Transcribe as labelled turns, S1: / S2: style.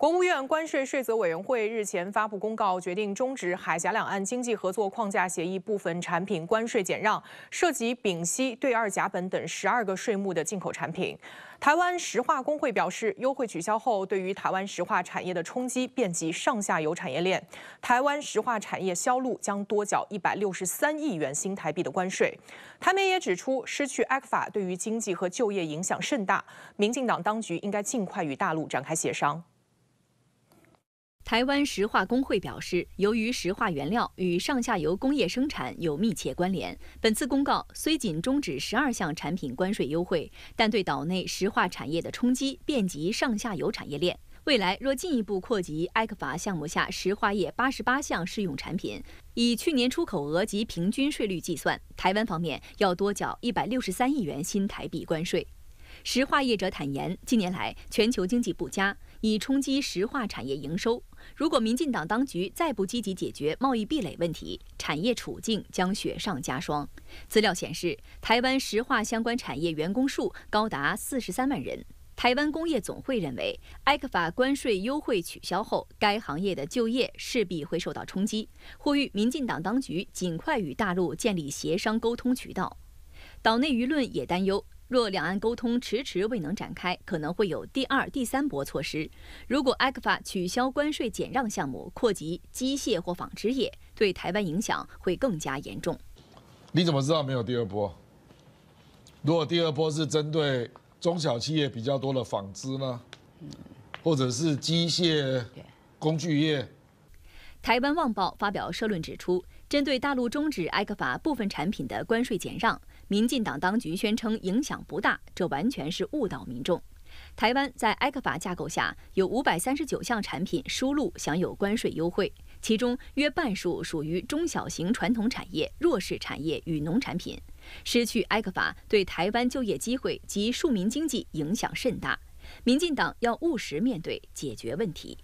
S1: 国务院关税税则委员会日前发布公告，决定终止海峡两岸经济合作框架协议部分产品关税减让，涉及丙烯、对二甲苯等十二个税目的进口产品。台湾石化工会表示，优惠取消后，对于台湾石化产业的冲击遍及上下游产业链，台湾石化产业销路将多缴一百六十三亿元新台币的关税。台媒也指出，失去埃克法对于经济和就业影响甚大，民进党当局应该尽快与大陆展开协商。台湾石化工会表示，由于石化原料与
S2: 上下游工业生产有密切关联，本次公告虽仅终止十二项产品关税优惠，但对岛内石化产业的冲击遍及上下游产业链。未来若进一步扩及埃克法项目下石化业八十八项适用产品，以去年出口额及平均税率计算，台湾方面要多缴一百六十三亿元新台币关税。石化业者坦言，近年来全球经济不佳。以冲击石化产业营收。如果民进党当局再不积极解决贸易壁垒问题，产业处境将雪上加霜。资料显示，台湾石化相关产业员工数高达四十三万人。台湾工业总会认为，埃克法关税优惠取消后，该行业的就业势必会受到冲击，呼吁民进党当局尽快与大陆建立协商沟通渠道。岛内舆论也担忧。若两岸沟通迟迟未能展开，可能会有第二、第三波措施。如果 ECFA 取消关税减让项目，扩及机械或纺织业，对台湾影响会更加严重。
S3: 你怎么知道没有第二波？如果第二波是针对中小企业比较多的纺织呢，或者是机械、工具业？
S2: 台湾《旺报》发表社论指出。针对大陆终止埃克法部分产品的关税减让，民进党当局宣称影响不大，这完全是误导民众。台湾在埃克法架构下有五百三十九项产品输入享有关税优惠，其中约半数属于中小型传统产业、弱势产业与农产品。失去埃克法对台湾就业机会及庶民经济影响甚大，民进党要务实面对，解决问题。